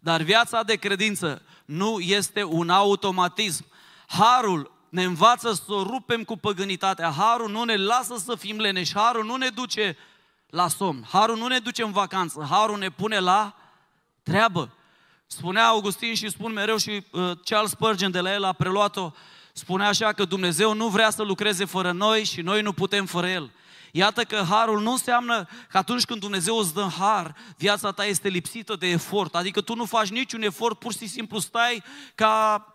Dar viața de credință nu este un automatism. Harul ne învață să o rupem cu păgânitatea. Harul nu ne lasă să fim leneși. Harul nu ne duce la somn. Harul nu ne duce în vacanță. Harul ne pune la treabă. Spunea Augustin și spun mereu și uh, Charles Spurgeon de la el a preluat-o, spunea așa că Dumnezeu nu vrea să lucreze fără noi și noi nu putem fără El. Iată că harul nu înseamnă că atunci când Dumnezeu îți dă har, viața ta este lipsită de efort. Adică tu nu faci niciun efort, pur și simplu stai ca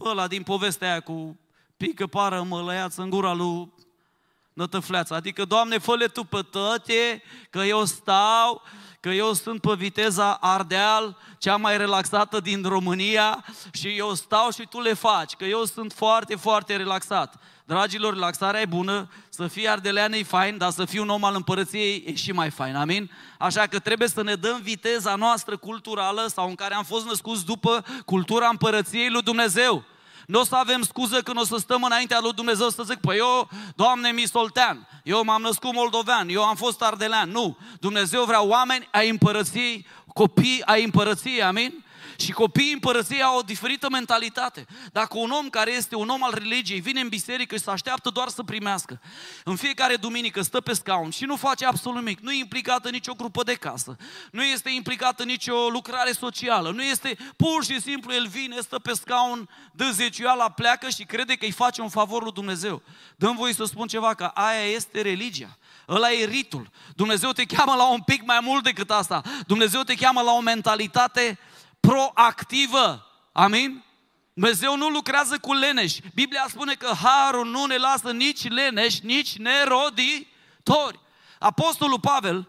ăla din povestea aia cu pică pară mălăiață în gura lui nătăfleață. Adică, Doamne, fă Tu pe toate, că eu stau, că eu sunt pe viteza Ardeal, cea mai relaxată din România și eu stau și Tu le faci, că eu sunt foarte, foarte relaxat. Dragilor, laxarea e bună, să fii ardelean e fain, dar să fii un om al împărăției e și mai fain, amin? Așa că trebuie să ne dăm viteza noastră culturală sau în care am fost născuți după cultura împărăției lui Dumnezeu. Nu o să avem scuză când o să stăm înaintea lui Dumnezeu să zic, păi eu, Doamne, mi soltean, eu m-am născut moldovean, eu am fost ardelean. Nu, Dumnezeu vrea oameni ai împărăției, copii ai împărăției, amin? Și copiii împărăției au o diferită mentalitate. Dacă un om care este un om al religiei vine în biserică și se așteaptă doar să primească, în fiecare duminică stă pe scaun și nu face absolut nimic, nu e implicată nicio grupă de casă, nu este implicată nicio lucrare socială, nu este pur și simplu el vine, stă pe scaun, dă zecioala, pleacă și crede că îi face un favor lui Dumnezeu. Dăm voi să spun ceva, că aia este religia. Ăla e ritul. Dumnezeu te cheamă la un pic mai mult decât asta. Dumnezeu te cheamă la o mentalitate proactivă. Amin? Dumnezeu nu lucrează cu leneș. Biblia spune că harul nu ne lasă nici leneș, nici neroditori. Apostolul Pavel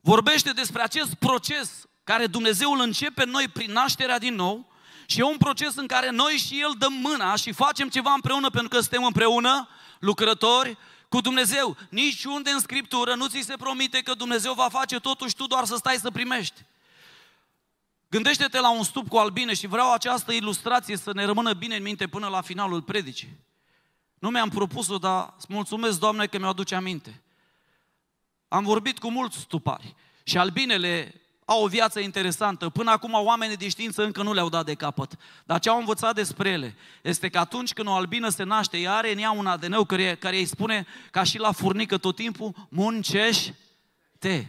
vorbește despre acest proces care Dumnezeu îl începe noi prin nașterea din nou și e un proces în care noi și El dăm mâna și facem ceva împreună pentru că suntem împreună lucrători cu Dumnezeu. Niciunde în Scriptură nu ți se promite că Dumnezeu va face totuși tu doar să stai să primești. Gândește-te la un stup cu albine și vreau această ilustrație să ne rămână bine în minte până la finalul predicii. Nu mi-am propus-o, dar îți mulțumesc, Doamne, că mi-o aduce aminte. Am vorbit cu mulți stupari și albinele au o viață interesantă. Până acum oamenii de știință încă nu le-au dat de capăt. Dar ce au învățat despre ele este că atunci când o albină se naște, ea are în ea un ADN care, care îi spune ca și la furnică tot timpul, muncești te.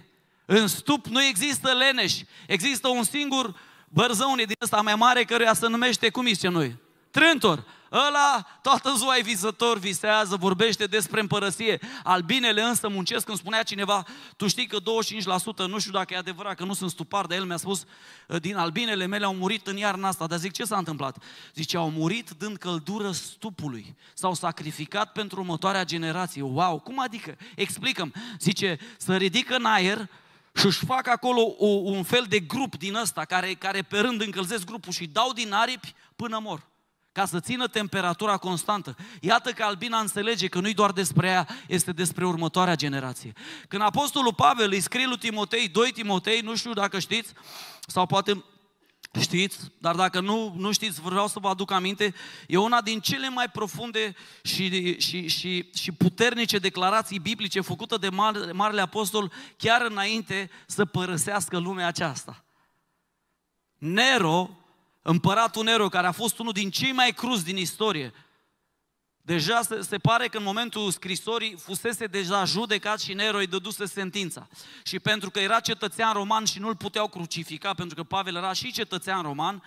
În stup nu există leneș. Există un singur bărzăune din ăsta mai mare, căruia se numește, cum zice noi? Trântor. Ăla toată ziua e vizător, visează, vorbește despre împărăție. Albinele însă muncesc, când spunea cineva, tu știi că 25%, nu știu dacă e adevărat, că nu sunt stupar, dar el mi-a spus, din albinele mele au murit în iarna asta. Dar zic, ce s-a întâmplat? Zice, au murit dând căldură stupului. S-au sacrificat pentru următoarea generație. Wow, cum adică? Explicăm. Zice, să ridică în aer și își fac acolo o, un fel de grup din ăsta, care, care pe rând încălzesc grupul și dau din aripi până mor ca să țină temperatura constantă. Iată că Albina înțelege că nu-i doar despre ea, este despre următoarea generație. Când Apostolul Pavel îi scrie lui Timotei, 2 Timotei, nu știu dacă știți, sau poate Știți? Dar dacă nu, nu știți, vreau să vă aduc aminte, e una din cele mai profunde și, și, și, și puternice declarații biblice făcută de mare, Marele Apostol chiar înainte să părăsească lumea aceasta. Nero, împăratul Nero, care a fost unul din cei mai cruzi din istorie, Deja se, se pare că în momentul scrisorii fusese deja judecat și Nero îi dăduse sentința. Și pentru că era cetățean roman și nu-l puteau crucifica, pentru că Pavel era și cetățean roman,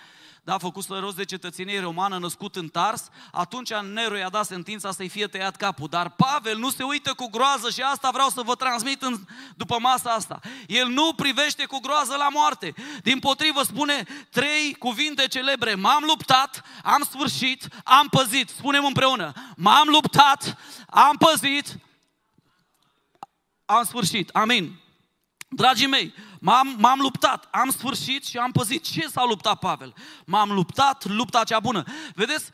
da, făcut rost de cetățenie romană născut în Tars, atunci Nero i-a dat sentința să-i fie tăiat capul. Dar Pavel nu se uită cu groază și asta vreau să vă transmit în, după masa asta. El nu privește cu groază la moarte. Din potrivă spune trei cuvinte celebre. M-am luptat, am sfârșit, am păzit. Spunem împreună. M-am luptat, am păzit, am sfârșit. Amin. Dragii mei, M-am, m-am luptat, am sfârșit și am păzit. Ce s-a luptat Pavel? M-am luptat lupta cea bună. Vedeți,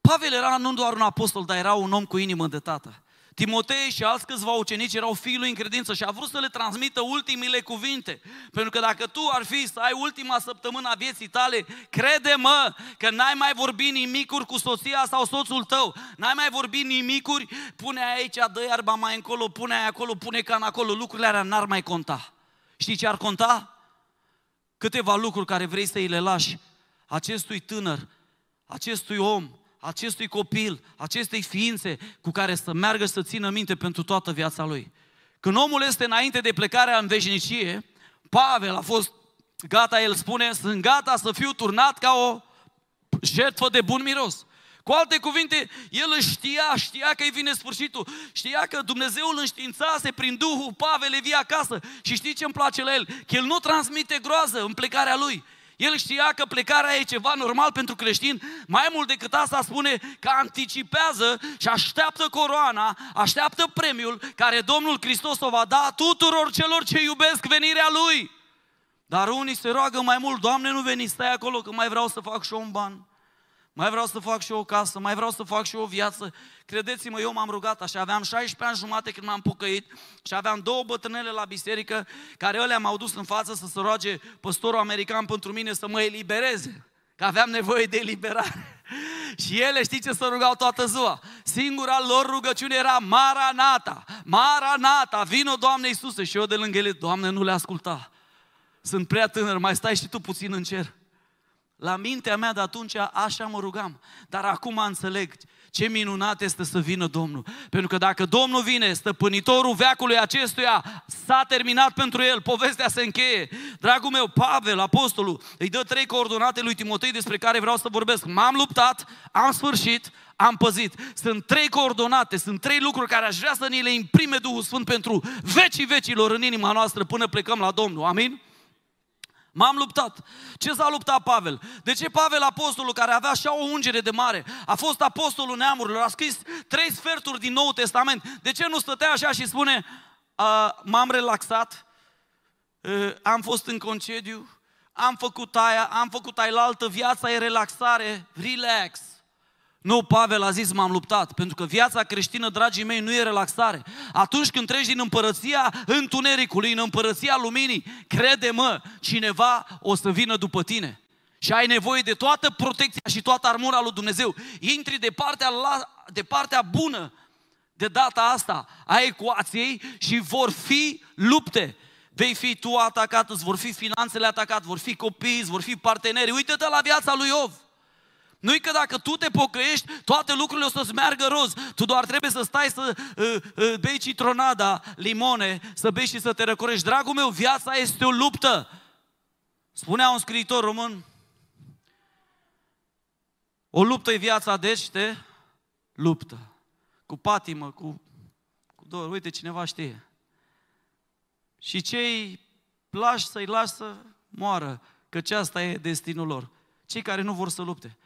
Pavel era nu doar un apostol, dar era un om cu inimă de tată. Timotei și alți câțiva ucenici erau fiii lui în credință și a vrut să le transmită ultimile cuvinte. Pentru că dacă tu ar fi să ai ultima săptămână a vieții tale, crede-mă că n-ai mai vorbit nimicuri cu soția sau soțul tău. N-ai mai vorbit nimicuri, pune aici, dă iarba mai încolo, pune aia acolo, pune can acolo, lucrurile alea n-ar mai conta. Știi ce ar conta? Câteva lucruri care vrei să îi le lași acestui tânăr, acestui om, acestui copil, acestei ființe cu care să meargă să țină minte pentru toată viața lui. Când omul este înainte de plecarea în veșnicie, Pavel a fost gata, el spune, sunt gata să fiu turnat ca o jertfă de bun miros. Cu alte cuvinte, el știa, știa că îi vine sfârșitul, știa că Dumnezeu îl înștiințase prin Duhul, Pavel vii acasă și știi ce îmi place la el? Că el nu transmite groază în plecarea lui. El știa că plecarea e ceva normal pentru creștin, mai mult decât asta spune că anticipează și așteaptă coroana, așteaptă premiul care Domnul Hristos o va da tuturor celor ce iubesc venirea Lui. Dar unii se roagă mai mult, Doamne nu veni, stai acolo că mai vreau să fac și un ban mai vreau să fac și eu o casă, mai vreau să fac și eu o viață. Credeți-mă, eu m-am rugat așa, aveam 16 ani jumate când m-am pucăit, și aveam două bătrânele la biserică care ele m-au dus în față să se roage păstorul american pentru mine să mă elibereze, că aveam nevoie de eliberare. și ele știți ce să rugau toată ziua? Singura lor rugăciune era Maranata, Maranata, vino Doamne Iisuse. Și eu de lângă ele, Doamne, nu le asculta. Sunt prea tânăr, mai stai și tu puțin în cer. La mintea mea de atunci așa mă rugam. Dar acum înțeleg ce minunat este să vină Domnul. Pentru că dacă Domnul vine, stăpânitorul veacului acestuia s-a terminat pentru el, povestea se încheie. Dragul meu, Pavel, apostolul, îi dă trei coordonate lui Timotei despre care vreau să vorbesc. M-am luptat, am sfârșit, am păzit. Sunt trei coordonate, sunt trei lucruri care aș vrea să ni le imprime Duhul Sfânt pentru vecii vecilor în inima noastră până plecăm la Domnul. Amin? M-am luptat. Ce s-a luptat Pavel? De ce Pavel, apostolul care avea așa o ungere de mare, a fost apostolul neamurilor, a scris trei sferturi din Noul Testament, de ce nu stătea așa și spune, m-am relaxat, am fost în concediu, am făcut aia, am făcut aia. altă viața e relaxare, relax. Nu, Pavel a zis, m-am luptat, pentru că viața creștină, dragii mei, nu e relaxare. Atunci când treci din împărăția întunericului, în împărăția luminii, crede-mă, cineva o să vină după tine. Și ai nevoie de toată protecția și toată armura lui Dumnezeu. Intri de partea, la, de partea bună de data asta a ecuației și vor fi lupte. Vei fi tu atacat, îți vor fi finanțele atacat, vor fi copii, îți vor fi parteneri. Uită-te la viața lui Iov. Nu-i că dacă tu te pocăiești, toate lucrurile o să-ți meargă roz. Tu doar trebuie să stai să uh, uh, bei citronada, limone, să bei și să te răcorești. Dragul meu, viața este o luptă. Spunea un scriitor român, o luptă e viața, deci te luptă. Cu patimă, cu, cu dor. Uite, cineva știe. Și cei lași să-i lasă, să moară, Că asta e destinul lor. Cei care nu vor să lupte.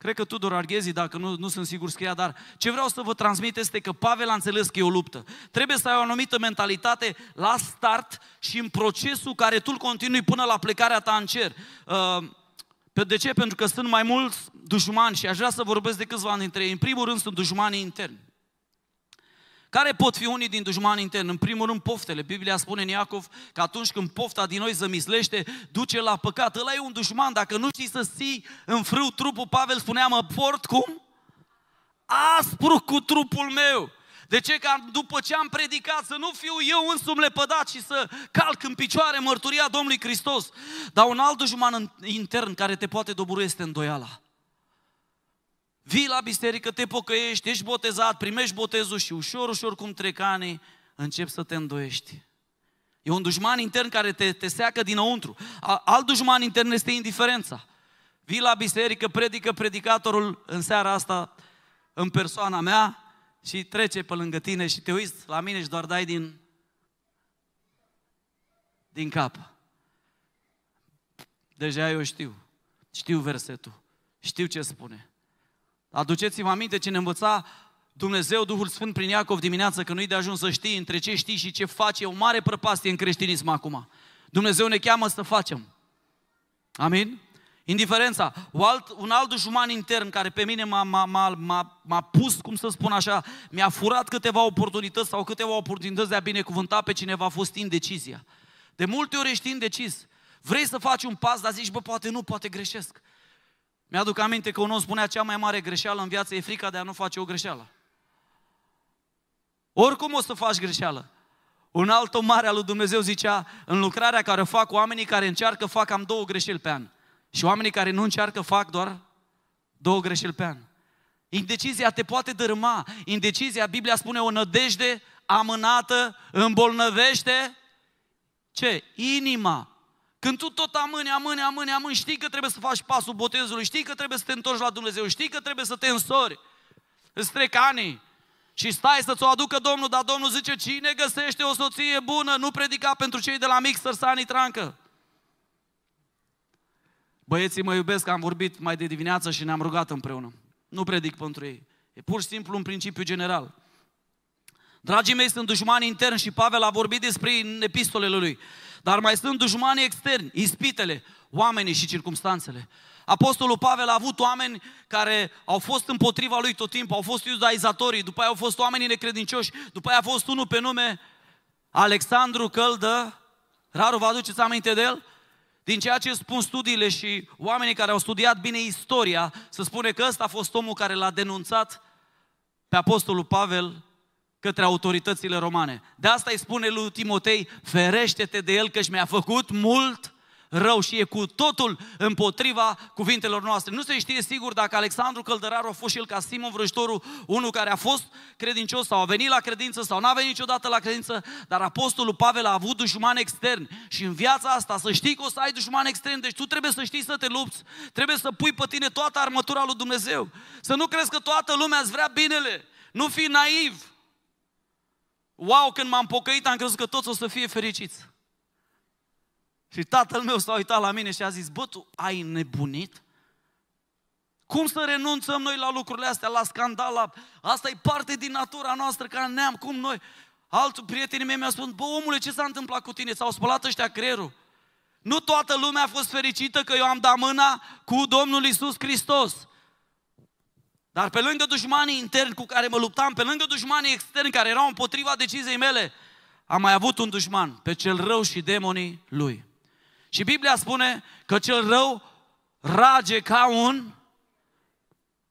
Cred că Tudor Arghezi, dacă nu, nu sunt sigur, scria, dar ce vreau să vă transmit este că Pavel a înțeles că e o luptă. Trebuie să ai o anumită mentalitate la start și în procesul care tu îl continui până la plecarea ta în cer. Uh, de ce? Pentru că sunt mai mulți dușmani și aș vrea să vorbesc de câțiva dintre ei. În primul rând sunt dușmanii interni. Care pot fi unii din dușmani interni? În primul rând, poftele. Biblia spune în Iacov că atunci când pofta din noi zămislește, duce la păcat. Ăla e un dușman. Dacă nu știi să ții în frâu trupul, Pavel spunea, mă port cum? Aspru cu trupul meu. De ce? Că după ce am predicat să nu fiu eu însumi lepădat și să calc în picioare mărturia Domnului Hristos. Dar un alt dușman intern care te poate dobori este îndoiala vii la biserică, te pocăiești, ești botezat, primești botezul și ușor, ușor, cum trec ani, începi să te îndoiești. E un dușman intern care te, te seacă dinăuntru. Alt dușman intern este indiferența. Vii la biserică, predică predicatorul în seara asta în persoana mea și trece pe lângă tine și te uiți la mine și doar dai din, din cap. Deja eu știu. Știu versetul. Știu ce spune. Aduceți-vă aminte ce ne învăța Dumnezeu, Duhul Sfânt prin Iacov dimineață, că nu-i de ajuns să știi între ce știi și ce faci. E o mare prăpastie în creștinism acum. Dumnezeu ne cheamă să facem. Amin? Indiferența. Un alt, un alt dușman intern care pe mine m-a, m-a, m-a, m-a pus, cum să spun așa, mi-a furat câteva oportunități sau câteva oportunități de a binecuvânta pe cineva a fost indecizia. De multe ori ești indecis. Vrei să faci un pas, dar zici, bă, poate nu, poate greșesc. Mi-aduc aminte că om spunea cea mai mare greșeală în viață e frica de a nu face o greșeală. Oricum o să faci greșeală. Un alt om mare al lui Dumnezeu zicea, în lucrarea care o fac, oamenii care încearcă fac am două greșeli pe an. Și oamenii care nu încearcă fac doar două greșeli pe an. Indecizia te poate dărâma. Indecizia, Biblia spune, o nădejde amânată îmbolnăvește ce? Inima. Când tu tot amâni, amâni, amâni, amâni, știi că trebuie să faci pasul botezului, știi că trebuie să te întorci la Dumnezeu, știi că trebuie să te însori. Îți trec ani și stai să-ți o aducă Domnul, dar Domnul zice, cine găsește o soție bună, nu predica pentru cei de la mixer să trancă. Băieții mă iubesc, am vorbit mai de dimineață și ne-am rugat împreună. Nu predic pentru ei. E pur și simplu un principiu general. Dragii mei, sunt dușmani interni și Pavel a vorbit despre epistolele lui. Dar mai sunt dușmanii externi, ispitele, oamenii și circumstanțele. Apostolul Pavel a avut oameni care au fost împotriva lui tot timpul, au fost iudaizatorii, după aia au fost oamenii necredincioși, după aia a fost unul pe nume Alexandru Căldă, Raru, vă aduceți aminte de el? Din ceea ce spun studiile și oamenii care au studiat bine istoria, se spune că ăsta a fost omul care l-a denunțat pe Apostolul Pavel către autoritățile romane. De asta îi spune lui Timotei, ferește-te de el că și mi-a făcut mult rău și e cu totul împotriva cuvintelor noastre. Nu se știe sigur dacă Alexandru Căldăraru a fost și el ca Simon Vrăjitorul, unul care a fost credincios sau a venit la credință sau n-a venit niciodată la credință, dar apostolul Pavel a avut dușman extern și în viața asta să știi că o să ai dușman extern, deci tu trebuie să știi să te lupți, trebuie să pui pe tine toată armătura lui Dumnezeu, să nu crezi că toată lumea îți vrea binele, nu fi naiv, Wow, când m-am pocăit, am crezut că toți o să fie fericiți. Și tatăl meu s-a uitat la mine și a zis, bă, tu ai nebunit? Cum să renunțăm noi la lucrurile astea, la scandal, la... Asta e parte din natura noastră ca neam, cum noi... Altul prietenii mei mi-au spus, bă, omule, ce s-a întâmplat cu tine? S-au spălat ăștia creierul. Nu toată lumea a fost fericită că eu am dat mâna cu Domnul Isus Hristos. Dar pe lângă dușmanii interni cu care mă luptam, pe lângă dușmanii externi care erau împotriva deciziei mele, am mai avut un dușman, pe cel rău și demonii lui. Și Biblia spune că cel rău rage ca un...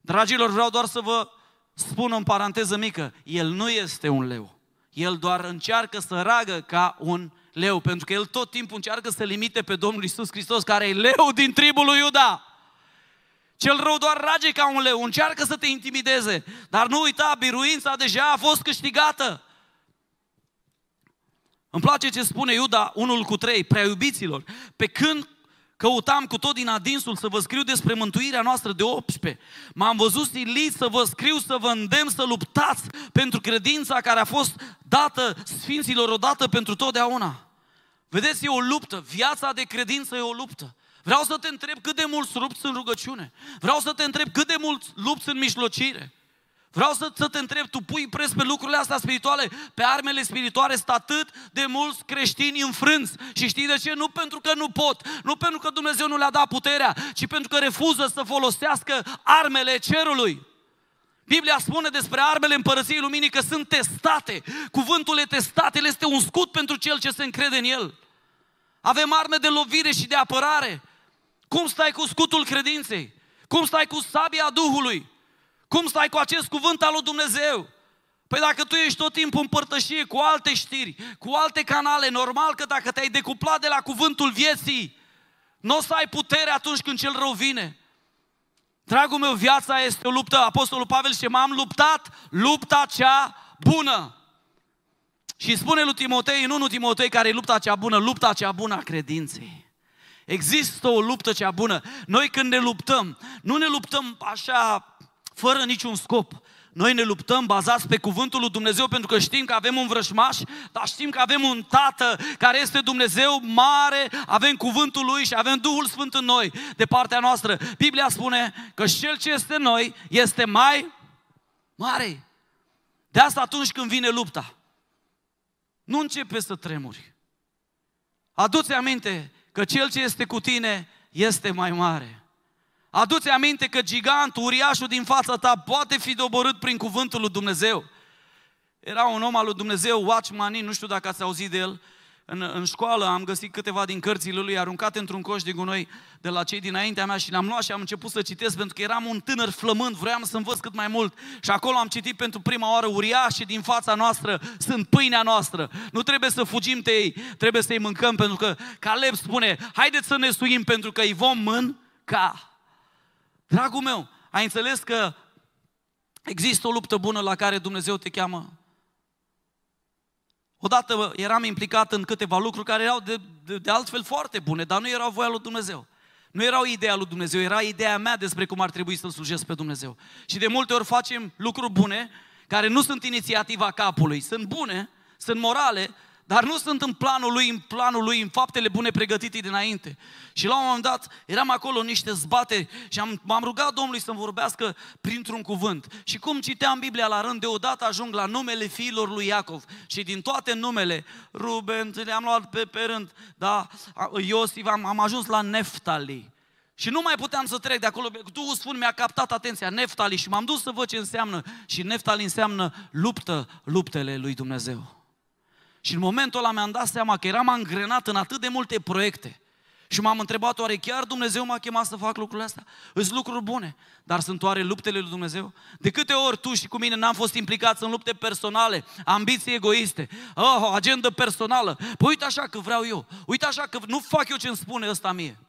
Dragilor, vreau doar să vă spun în paranteză mică, el nu este un leu. El doar încearcă să ragă ca un leu, pentru că el tot timpul încearcă să limite pe Domnul Isus Hristos, care e leu din tribul lui Iuda. Cel rău doar rage ca un leu, încearcă să te intimideze. Dar nu uita, biruința deja a fost câștigată. Îmi place ce spune Iuda, unul cu trei, prea iubiților. Pe când căutam cu tot din adinsul să vă scriu despre mântuirea noastră de 18. M-am văzut silit să vă scriu, să vă îndemn să luptați pentru credința care a fost dată sfinților odată pentru totdeauna. Vedeți, e o luptă. Viața de credință e o luptă. Vreau să te întreb cât de mult rupți în rugăciune. Vreau să te întreb cât de mult lupți în mijlocire. Vreau să, să te întreb, tu pui pres pe lucrurile astea spirituale, pe armele spirituale, sunt atât de mulți creștini înfrânți. Și știi de ce? Nu pentru că nu pot, nu pentru că Dumnezeu nu le-a dat puterea, ci pentru că refuză să folosească armele cerului. Biblia spune despre armele împărăției luminii că sunt testate. Cuvântul e testat, el este un scut pentru cel ce se încrede în el. Avem arme de lovire și de apărare. Cum stai cu scutul credinței? Cum stai cu sabia Duhului? Cum stai cu acest cuvânt al lui Dumnezeu? Păi dacă tu ești tot timpul în părtășie cu alte știri, cu alte canale, normal că dacă te-ai decuplat de la cuvântul vieții, nu o să ai putere atunci când cel rău vine. Dragul meu, viața este o luptă. Apostolul Pavel și m-am luptat lupta cea bună. Și spune lui Timotei, în 1 Timotei, care e lupta cea bună, lupta cea bună a credinței. Există o luptă cea bună. Noi când ne luptăm, nu ne luptăm așa fără niciun scop. Noi ne luptăm bazați pe cuvântul lui Dumnezeu pentru că știm că avem un vrășmaș, dar știm că avem un tată care este Dumnezeu mare, avem cuvântul lui și avem Duhul Sfânt în noi, de partea noastră. Biblia spune că cel ce este în noi este mai mare. De asta atunci când vine lupta, nu începe să tremuri. Aduți aminte că cel ce este cu tine este mai mare. Aduți aminte că gigantul, uriașul din fața ta poate fi doborât prin cuvântul lui Dumnezeu. Era un om al lui Dumnezeu, Watchman, nu știu dacă ați auzit de el, în, în școală am găsit câteva din cărțile lui aruncate într-un coș de gunoi de la cei dinaintea mea și le-am luat și am început să citesc pentru că eram un tânăr flămând, vroiam să învăț cât mai mult. Și acolo am citit pentru prima oară uriașii din fața noastră sunt pâinea noastră. Nu trebuie să fugim de ei, trebuie să-i mâncăm pentru că Caleb spune, haideți să ne suim pentru că îi vom mânca. Dragul meu, ai înțeles că există o luptă bună la care Dumnezeu te cheamă? Odată eram implicat în câteva lucruri care erau de, de, de altfel foarte bune, dar nu erau voia lui Dumnezeu. Nu erau ideea lui Dumnezeu, era ideea mea despre cum ar trebui să-L slujesc pe Dumnezeu. Și de multe ori facem lucruri bune, care nu sunt inițiativa capului, sunt bune, sunt morale, dar nu sunt în planul lui, în planul lui, în faptele bune pregătite dinainte. Și la un moment dat eram acolo niște zbateri și am, m-am rugat Domnului să-mi vorbească printr-un cuvânt. Și cum citeam Biblia la rând, deodată ajung la numele fiilor lui Iacov. Și din toate numele, Ruben, le-am luat pe, pe rând, da, Iosif, am, am ajuns la Neftali. Și nu mai puteam să trec de acolo. Duhul spun, mi-a captat atenția, Neftali, și m-am dus să văd ce înseamnă. Și Neftali înseamnă luptă, luptele lui Dumnezeu. Și în momentul ăla mi-am dat seama că eram angrenat în atât de multe proiecte. Și m-am întrebat, oare chiar Dumnezeu m-a chemat să fac lucrurile astea? Îs lucruri bune, dar sunt oare luptele lui Dumnezeu? De câte ori tu și cu mine n-am fost implicați în lupte personale, ambiții egoiste, oh, agenda personală, păi uite așa că vreau eu, uite așa că nu fac eu ce îmi spune ăsta mie.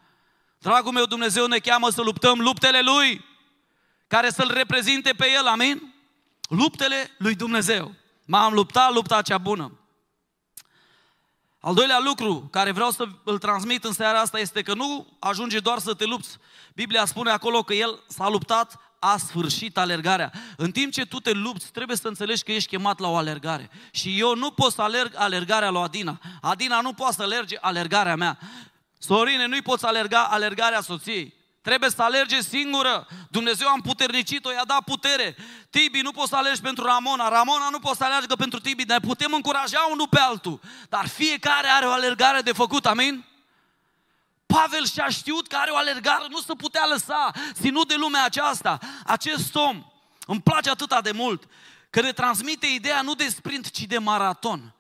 Dragul meu, Dumnezeu ne cheamă să luptăm luptele Lui, care să-L reprezinte pe El, amin? Luptele Lui Dumnezeu. M-am luptat lupta cea bună. Al doilea lucru care vreau să îl transmit în seara asta este că nu ajunge doar să te lupți. Biblia spune acolo că el s-a luptat, a sfârșit alergarea. În timp ce tu te lupți, trebuie să înțelegi că ești chemat la o alergare. Și eu nu pot să alerg alergarea lui Adina. Adina nu poate să alerge alergarea mea. Sorine, nu-i poți alerga alergarea soției. Trebuie să alerge singură. Dumnezeu a împuternicit-o, i-a dat putere. Tibi, nu poți să alergi pentru Ramona. Ramona nu poți să alergă pentru Tibi. Ne putem încuraja unul pe altul. Dar fiecare are o alergare de făcut, amin? Pavel și-a știut că are o alergare, nu se putea lăsa, ținut de lumea aceasta. Acest om, îmi place atâta de mult, că ne transmite ideea nu de sprint, ci de maraton.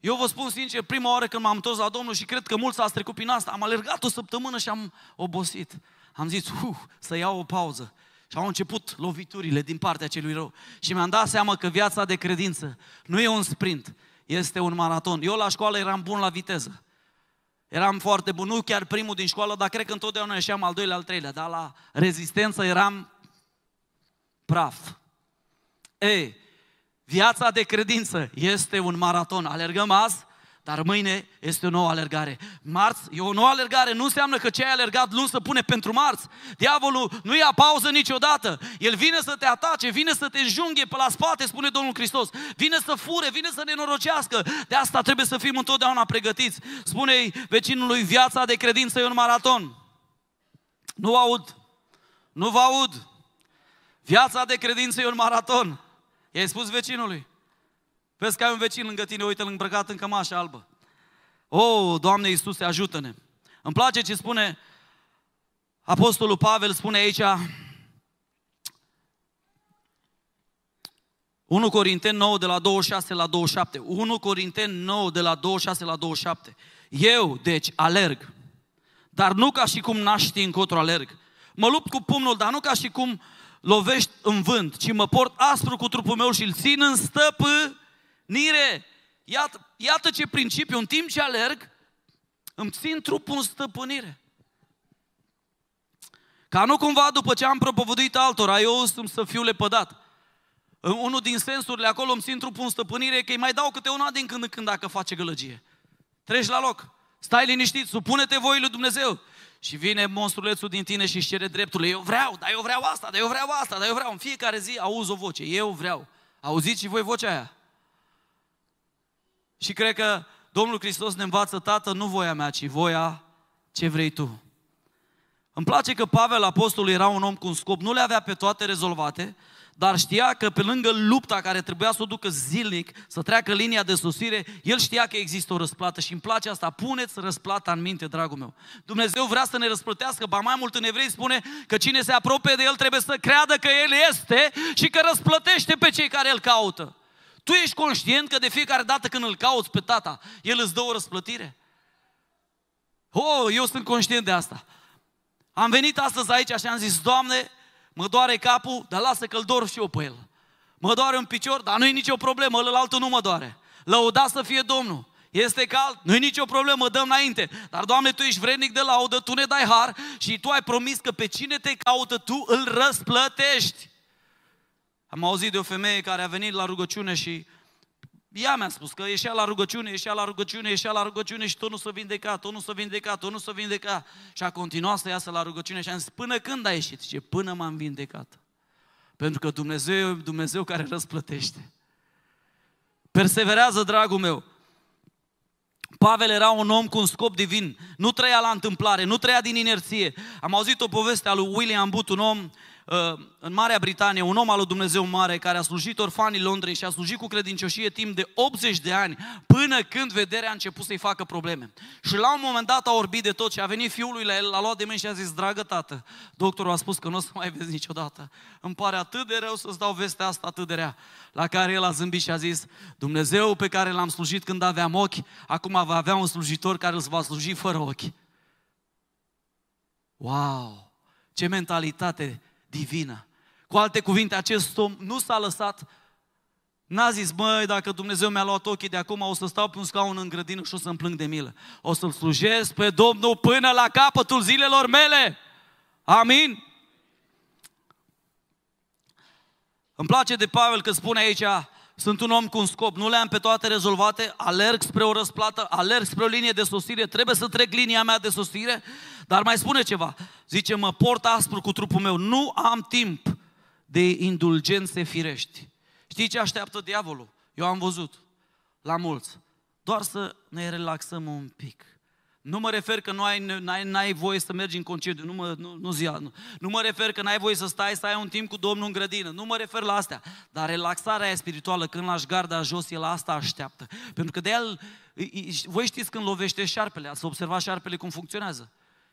Eu vă spun sincer, prima oară când m-am întors la Domnul și cred că mulți s a trecut prin asta, am alergat o săptămână și am obosit. Am zis, uh, să iau o pauză. Și au început loviturile din partea celui rău. Și mi-am dat seama că viața de credință nu e un sprint, este un maraton. Eu la școală eram bun la viteză. Eram foarte bun, nu chiar primul din școală, dar cred că întotdeauna ieșeam al doilea, al treilea. Dar la rezistență eram praf. Ei, Viața de credință este un maraton. Alergăm azi, dar mâine este o nouă alergare. Marți e o nouă alergare, nu înseamnă că ce ai alergat luni să pune pentru marți. Diavolul nu ia pauză niciodată. El vine să te atace, vine să te înjunghe pe la spate, spune Domnul Hristos. Vine să fure, vine să ne norocească. De asta trebuie să fim întotdeauna pregătiți. Spune-i vecinului, viața de credință e un maraton. Nu aud, nu vă aud. Viața de credință e un maraton. I-ai spus vecinului. Vezi că ai un vecin lângă tine, uite-l îmbrăcat în cămașă albă. O, oh, Doamne Iisuse, ajută-ne! Îmi place ce spune Apostolul Pavel, spune aici, 1 Corinteni 9 de la 26 la 27. 1 Corinteni 9 de la 26 la 27. Eu, deci, alerg, dar nu ca și cum n-aș ști încotro alerg. Mă lupt cu pumnul, dar nu ca și cum uh, lovești în vânt, ci mă port aspru cu trupul meu și îl țin în stăpânire. Iată, iată ce principiu, în timp ce alerg, îmi țin trupul în stăpânire. Ca nu cumva după ce am propovăduit altora, eu sunt să fiu lepădat. În unul din sensurile acolo îmi țin trupul în stăpânire că îi mai dau câte una din când în când dacă face gălăgie. Treci la loc. Stai liniștit, supune-te voii lui Dumnezeu. Și vine monstrulețul din tine și își cere dreptul. Eu vreau, dar eu vreau asta, dar eu vreau asta, dar eu vreau. În fiecare zi auzi o voce. Eu vreau. Auziți și voi vocea aia. Și cred că Domnul Hristos ne învață, Tată, nu voia mea, ci voia ce vrei tu. Îmi place că Pavel, apostolul, era un om cu un scop. Nu le avea pe toate rezolvate, dar știa că pe lângă lupta care trebuia să o ducă zilnic, să treacă linia de susire, el știa că există o răsplată și îmi place asta. Puneți răsplata în minte, dragul meu. Dumnezeu vrea să ne răsplătească, ba mai mult în evrei spune că cine se apropie de el trebuie să creadă că el este și că răsplătește pe cei care îl caută. Tu ești conștient că de fiecare dată când îl cauți pe tata, el îți dă o răsplătire? Oh, eu sunt conștient de asta. Am venit astăzi aici și am zis, Doamne, Mă doare capul, dar lasă că-l dor și eu pe el. Mă doare un picior, dar nu-i nicio problemă, altul nu mă doare. Lăuda să fie Domnul. Este cald, nu-i nicio problemă, dăm înainte. Dar, Doamne, Tu ești vrednic de laudă, Tu ne dai har și Tu ai promis că pe cine te caută, Tu îl răsplătești. Am auzit de o femeie care a venit la rugăciune și ea mi-a spus că ieșea la rugăciune, ieșea la rugăciune, ieșea la rugăciune și tot nu s-a vindecat, tot nu s-a vindecat, tot nu s-a vindecat. Și a continuat să iasă la rugăciune și am zis, până când a ieșit? ce până m-am vindecat. Pentru că Dumnezeu e Dumnezeu care răsplătește. Perseverează, dragul meu. Pavel era un om cu un scop divin, nu trăia la întâmplare, nu trăia din inerție. Am auzit o poveste a lui William But, un om Ă, în Marea Britanie, un om al lui Dumnezeu mare care a slujit orfanii Londrei și a slujit cu credincioșie timp de 80 de ani, până când vederea a început să-i facă probleme. Și la un moment dat a orbit de tot și a venit fiul lui la el, l-a luat de mâini și a zis, dragă tată, doctorul a spus că nu o să mai vezi niciodată. Îmi pare atât de rău să-ți dau vestea asta atât de rea. La care el a zâmbit și a zis, Dumnezeu pe care l-am slujit când aveam ochi, acum va avea un slujitor care îl va sluji fără ochi. Wow! Ce mentalitate divină. Cu alte cuvinte, acest om nu s-a lăsat N-a zis, măi, dacă Dumnezeu mi-a luat ochii de acum, o să stau pe un scaun în grădină și o să-mi plâng de milă. O să-L slujesc pe Domnul până la capătul zilelor mele. Amin? Îmi place de Pavel că spune aici, sunt un om cu un scop, nu le-am pe toate rezolvate, alerg spre o răsplată, alerg spre o linie de sosire, trebuie să trec linia mea de sosire, dar mai spune ceva. Zice, mă port aspru cu trupul meu, nu am timp de indulgențe firești. Știi ce așteaptă diavolul? Eu am văzut la mulți. Doar să ne relaxăm un pic. Nu mă refer că nu ai, n-ai, n-ai voie să mergi în concediu, nu, mă, nu, nu zi, nu. nu mă refer că n-ai voie să stai, să ai un timp cu Domnul în grădină, nu mă refer la astea. Dar relaxarea aia spirituală, când lași garda jos, el asta așteaptă. Pentru că de el, voi știți când lovește șarpele, ați observat șarpele cum funcționează.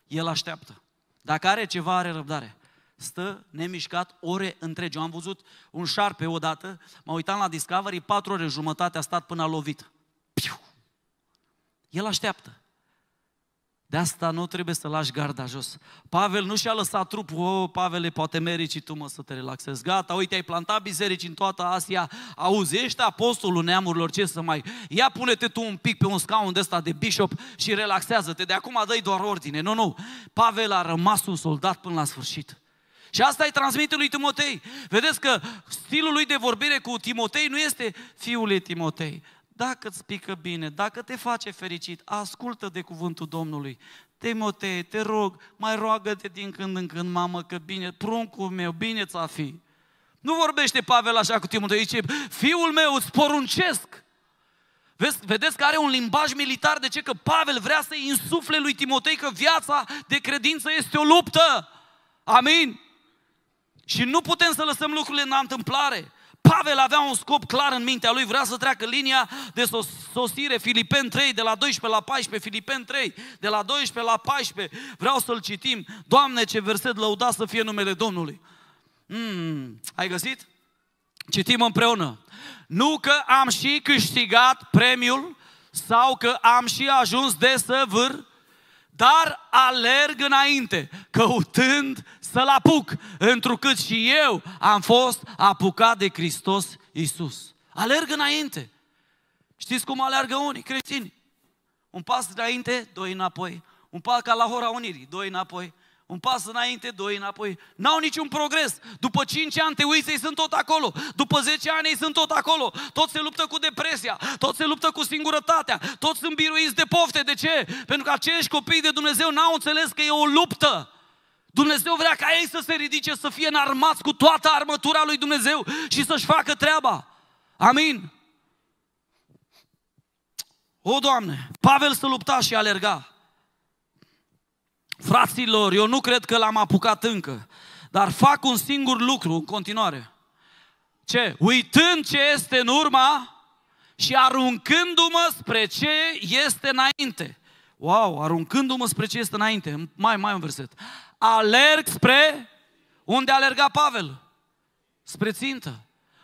El așteaptă. Dacă are ceva, are răbdare. Stă nemișcat ore întregi. Eu am văzut un șarpe odată, mă uitam la Discovery, patru ore jumătate a stat până a lovit. Piu! El așteaptă. De asta nu trebuie să lași garda jos. Pavel nu și-a lăsat trupul, oh, Pavel, poate merici tu mă să te relaxezi. Gata, uite, ai plantat biserici în toată Asia, auzi, ești apostolul neamurilor, ce să mai... Ia pune-te tu un pic pe un scaun de ăsta de bishop și relaxează-te, de acum dă doar ordine. Nu, nu, Pavel a rămas un soldat până la sfârșit. Și asta îi transmite lui Timotei. Vedeți că stilul lui de vorbire cu Timotei nu este fiul lui Timotei dacă îți pică bine, dacă te face fericit, ascultă de cuvântul Domnului. Timotei, te rog, mai roagă-te din când în când, mamă, că bine, pruncul meu, bine ți-a fi. Nu vorbește Pavel așa cu Timotei, zice, fiul meu, îți poruncesc. Vezi, vedeți că are un limbaj militar, de ce? Că Pavel vrea să-i insufle lui Timotei că viața de credință este o luptă. Amin? Și nu putem să lăsăm lucrurile în întâmplare. Pavel avea un scop clar în mintea lui, vrea să treacă linia de sosire Filipen 3, de la 12 la 14, Filipen 3, de la 12 la 14. Vreau să-l citim. Doamne, ce verset lăuda să fie numele Domnului. Hmm, ai găsit? Citim împreună. Nu că am și câștigat premiul sau că am și ajuns de săvâr, dar alerg înainte, căutând să-l apuc, întrucât și eu am fost apucat de Hristos Iisus. Alerg înainte. Știți cum alergă unii creștini? Un pas înainte, doi înapoi. Un pas ca la hora unirii, doi înapoi. Un pas înainte, doi înapoi. N-au niciun progres. După 5 ani te uiți, ei sunt tot acolo. După 10 ani ei sunt tot acolo. Toți se luptă cu depresia, toți se luptă cu singurătatea, toți sunt biruiți de pofte. De ce? Pentru că acești copii de Dumnezeu n-au înțeles că e o luptă. Dumnezeu vrea ca ei să se ridice, să fie înarmați cu toată armătura lui Dumnezeu și să-și facă treaba. Amin. O, Doamne, Pavel să lupta și alerga. Fraților, eu nu cred că l-am apucat încă, dar fac un singur lucru în continuare. Ce? Uitând ce este în urma și aruncându-mă spre ce este înainte. Wow, aruncându-mă spre ce este înainte. Mai, mai un verset. Alerg spre unde alerga Pavel. Spre țintă.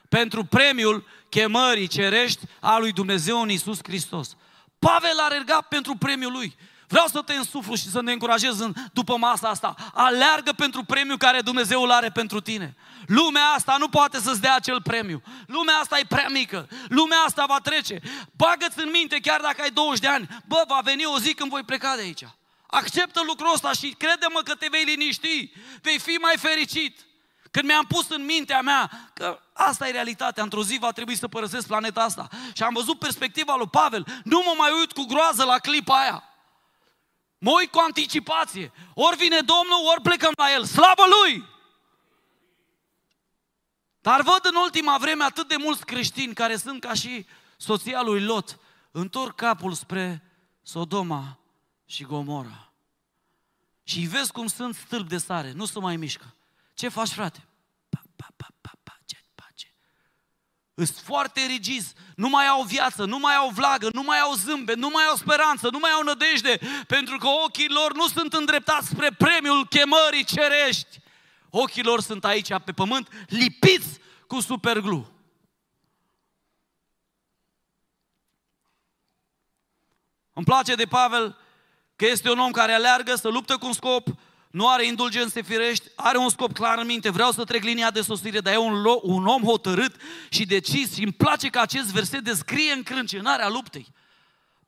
Pentru premiul chemării cerești a lui Dumnezeu în Iisus Hristos. Pavel alerga pentru premiul lui. Vreau să te însuflu și să ne încurajez în, după masa asta. Aleargă pentru premiul care Dumnezeu are pentru tine. Lumea asta nu poate să-ți dea acel premiu. Lumea asta e prea mică. Lumea asta va trece. Bagă-ți în minte, chiar dacă ai 20 de ani, bă, va veni o zi când voi pleca de aici. Acceptă lucrul ăsta și crede-mă că te vei liniști, vei fi mai fericit. Când mi-am pus în mintea mea că asta e realitatea, într-o zi va trebui să părăsesc planeta asta. Și am văzut perspectiva lui Pavel, nu mă mai uit cu groază la clipa aia. Mă uit cu anticipație. Ori vine Domnul, ori plecăm la El. Slavă Lui! Dar văd în ultima vreme atât de mulți creștini care sunt ca și soția lui Lot, întorc capul spre Sodoma și Gomora. Și vezi cum sunt stâlp de sare, nu se mai mișcă. Ce faci, frate? Pa, pa, pa, pa, pa, pace, pace. Îs foarte rigizi, nu mai au viață, nu mai au vlagă, nu mai au zâmbe, nu mai au speranță, nu mai au nădejde, pentru că ochii lor nu sunt îndreptați spre premiul chemării cerești. Ochii lor sunt aici, pe pământ, lipiți cu superglu. Îmi place de Pavel că este un om care aleargă să luptă cu un scop, nu are indulgențe firești, are un scop clar în minte, vreau să trec linia de sosire, dar e un, un om hotărât și decis și îmi place că acest verset descrie încrâncenarea luptei.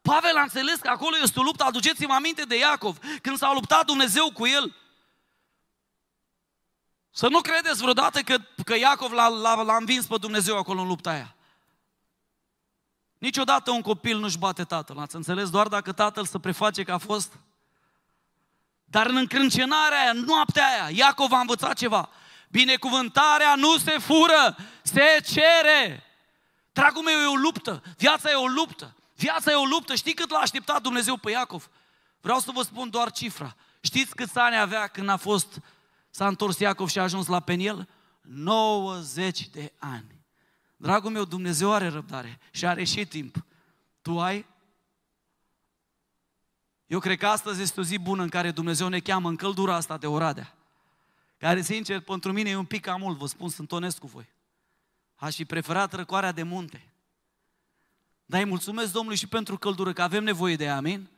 Pavel a înțeles că acolo este o luptă, aduceți-vă aminte de Iacov, când s-a luptat Dumnezeu cu el. Să nu credeți vreodată că, că Iacov l-a, l-a, l-a învins pe Dumnezeu acolo în lupta aia. Niciodată un copil nu-și bate tatăl, ați înțeles? Doar dacă tatăl se preface că a fost. Dar în încrâncenarea aia, noaptea aia, Iacov a învățat ceva. Binecuvântarea nu se fură, se cere. Dragul meu, e o luptă. Viața e o luptă. Viața e o luptă. Știi cât l-a așteptat Dumnezeu pe Iacov? Vreau să vă spun doar cifra. Știți câți ani avea când a fost, s-a întors Iacov și a ajuns la Peniel? 90 de ani. Dragul meu, Dumnezeu are răbdare și are și timp. Tu ai? Eu cred că astăzi este o zi bună în care Dumnezeu ne cheamă în căldura asta de Oradea, care, sincer, pentru mine e un pic cam mult, vă spun, sunt onest cu voi. Aș fi preferat răcoarea de munte. Dar îi mulțumesc Domnului și pentru căldură, că avem nevoie de ea, amin?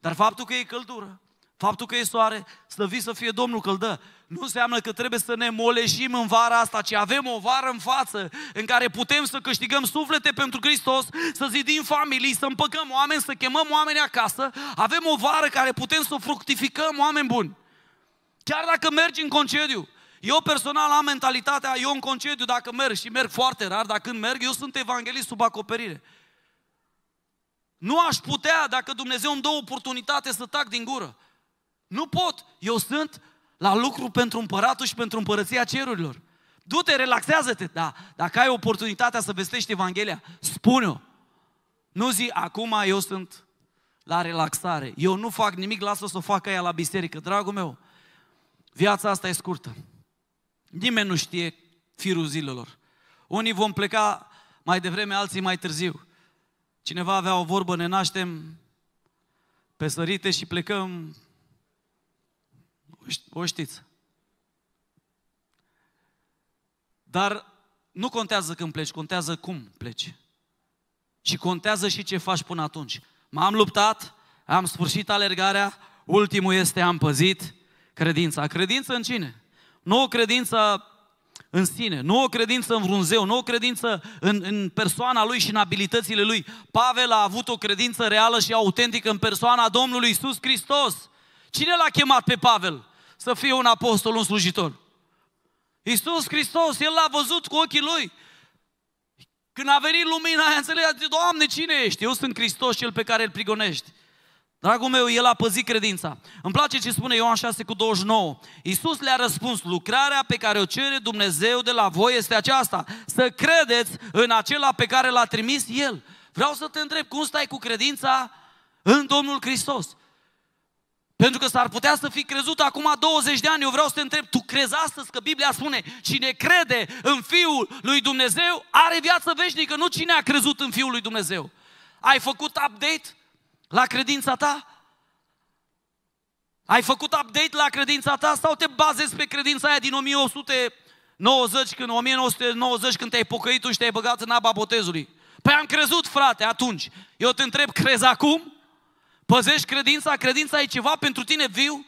Dar faptul că e căldură, faptul că e soare, slăvit să fie Domnul că dă nu înseamnă că trebuie să ne moleșim în vara asta, ci avem o vară în față în care putem să câștigăm suflete pentru Hristos, să zidim familii, să împăcăm oameni, să chemăm oameni acasă. Avem o vară care putem să fructificăm, oameni buni. Chiar dacă mergi în concediu, eu personal am mentalitatea, eu în concediu dacă merg și merg foarte rar, dacă când merg, eu sunt evanghelist sub acoperire. Nu aș putea, dacă Dumnezeu îmi dă oportunitate, să tac din gură. Nu pot. Eu sunt la lucru pentru împăratul și pentru împărăția cerurilor. Du-te, relaxează-te, da. Dacă ai oportunitatea să vestești Evanghelia, spune-o. Nu zi, acum eu sunt la relaxare. Eu nu fac nimic, lasă să o facă ea la biserică. Dragul meu, viața asta e scurtă. Nimeni nu știe firul zilelor. Unii vom pleca mai devreme, alții mai târziu. Cineva avea o vorbă, ne naștem pe sărite și plecăm o știți. Dar nu contează când pleci, contează cum pleci. Și contează și ce faci până atunci. M-am luptat, am sfârșit alergarea, ultimul este am păzit credința. Credință în cine? Nu o credință în sine, nu o credință în vreun zeu, nu o credință în, în persoana lui și în abilitățile lui. Pavel a avut o credință reală și autentică în persoana Domnului Isus Hristos. Cine l-a chemat pe Pavel? să fie un apostol, un slujitor. Iisus Hristos, El l-a văzut cu ochii Lui. Când a venit lumina aia, înțeleg, a zis, Doamne, cine ești? Eu sunt Hristos, Cel pe care îl prigonești. Dragul meu, el a păzit credința. Îmi place ce spune Ioan 6 cu 29. Iisus le-a răspuns, lucrarea pe care o cere Dumnezeu de la voi este aceasta, să credeți în acela pe care l-a trimis El. Vreau să te întreb, cum stai cu credința în Domnul Hristos? Pentru că s-ar putea să fi crezut acum 20 de ani. Eu vreau să te întreb, tu crezi astăzi că Biblia spune cine crede în Fiul lui Dumnezeu are viață veșnică, nu cine a crezut în Fiul lui Dumnezeu. Ai făcut update la credința ta? Ai făcut update la credința ta sau te bazezi pe credința aia din 1990, când 1990 când te-ai pocăit tu și te-ai băgat în aba botezului? Păi am crezut, frate, atunci. Eu te întreb, crezi acum? Păzești credința, credința e ceva pentru tine viu,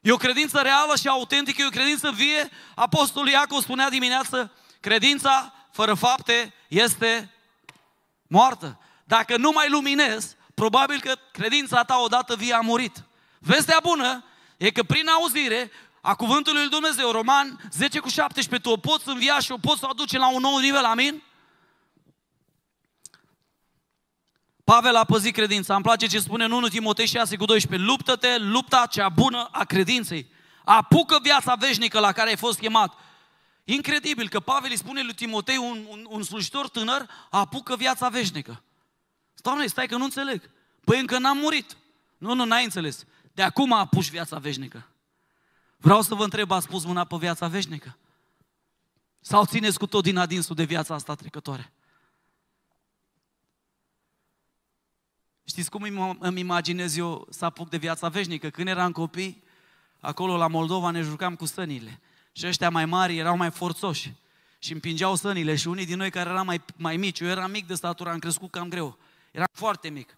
e o credință reală și autentică, e o credință vie. Apostolul Iacov spunea dimineață, credința fără fapte este moartă. Dacă nu mai luminezi, probabil că credința ta odată vie a murit. Vestea bună e că prin auzire a cuvântului lui Dumnezeu, Roman 10 cu 17, tu o poți învia și o poți aduce la un nou nivel, amin? Pavel a păzit credința. Îmi place ce spune în 1 Timotei 6 cu 12. Luptă-te lupta cea bună a credinței. Apucă viața veșnică la care ai fost chemat. Incredibil că Pavel îi spune lui Timotei, un, un, un slujitor tânăr, apucă viața veșnică. Doamne, stai că nu înțeleg. Păi încă n-am murit. Nu, nu, n-ai înțeles. De acum apuci viața veșnică. Vreau să vă întreb, ați pus mâna pe viața veșnică? Sau țineți cu tot din adinsul de viața asta trecătoare? Știți cum îmi imaginez eu să apuc de viața veșnică? Când eram copii, acolo la Moldova ne jucam cu sănile. Și ăștia mai mari erau mai forțoși și împingeau sănile. Și unii din noi care eram mai, mai mici, eu eram mic de statură, am crescut cam greu. Eram foarte mic.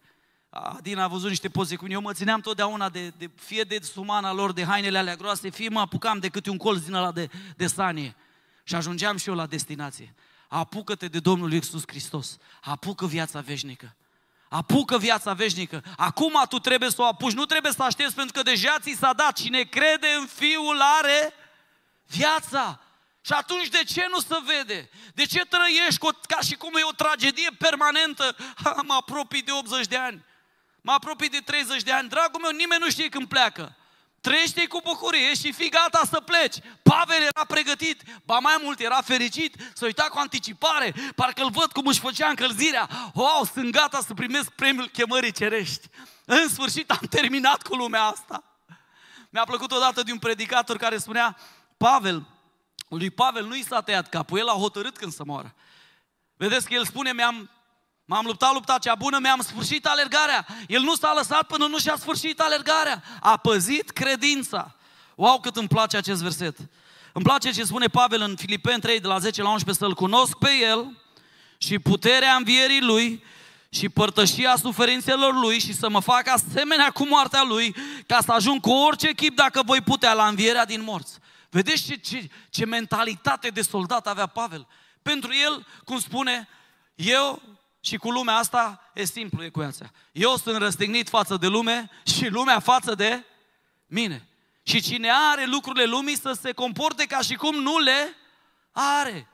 Adina a văzut niște poze cu mine. Eu mă țineam totdeauna de, de, fie de sumana lor, de hainele alea groase, fie mă apucam de câte un colț din ăla de, de sanie. Și ajungeam și eu la destinație. Apucă-te de Domnul Iisus Hristos. Apucă viața veșnică. Apucă viața veșnică. Acum tu trebuie să o apuci. Nu trebuie să aștepți pentru că deja ți s-a dat. Cine crede în Fiul are viața. Și atunci de ce nu se vede? De ce trăiești cu, ca și cum e o tragedie permanentă? Ha, mă apropii de 80 de ani. Mă apropii de 30 de ani. Dragul meu, nimeni nu știe când pleacă. Trește cu bucurie și fii gata să pleci. Pavel era pregătit, ba mai mult era fericit, să uita cu anticipare, parcă îl văd cum își făcea încălzirea. Wow, sunt gata să primesc premiul chemării cerești. În sfârșit am terminat cu lumea asta. Mi-a plăcut odată de un predicator care spunea, Pavel, lui Pavel nu i s-a tăiat capul, el a hotărât când să moară. Vedeți că el spune, mi-am M-am luptat lupta cea bună, mi-am sfârșit alergarea. El nu s-a lăsat până nu și-a sfârșit alergarea. A păzit credința. Wow, cât îmi place acest verset. Îmi place ce spune Pavel în Filipen 3, de la 10 la 11, să-L cunosc pe El și puterea învierii Lui și părtășia suferințelor Lui și să mă fac asemenea cu moartea Lui, ca să ajung cu orice chip dacă voi putea la învierea din morți. Vedeți ce, ce, ce mentalitate de soldat avea Pavel? Pentru el, cum spune, eu și cu lumea asta e simplu ecuația. Eu sunt răstignit față de lume și lumea față de mine. Și cine are lucrurile lumii să se comporte ca și cum nu le are.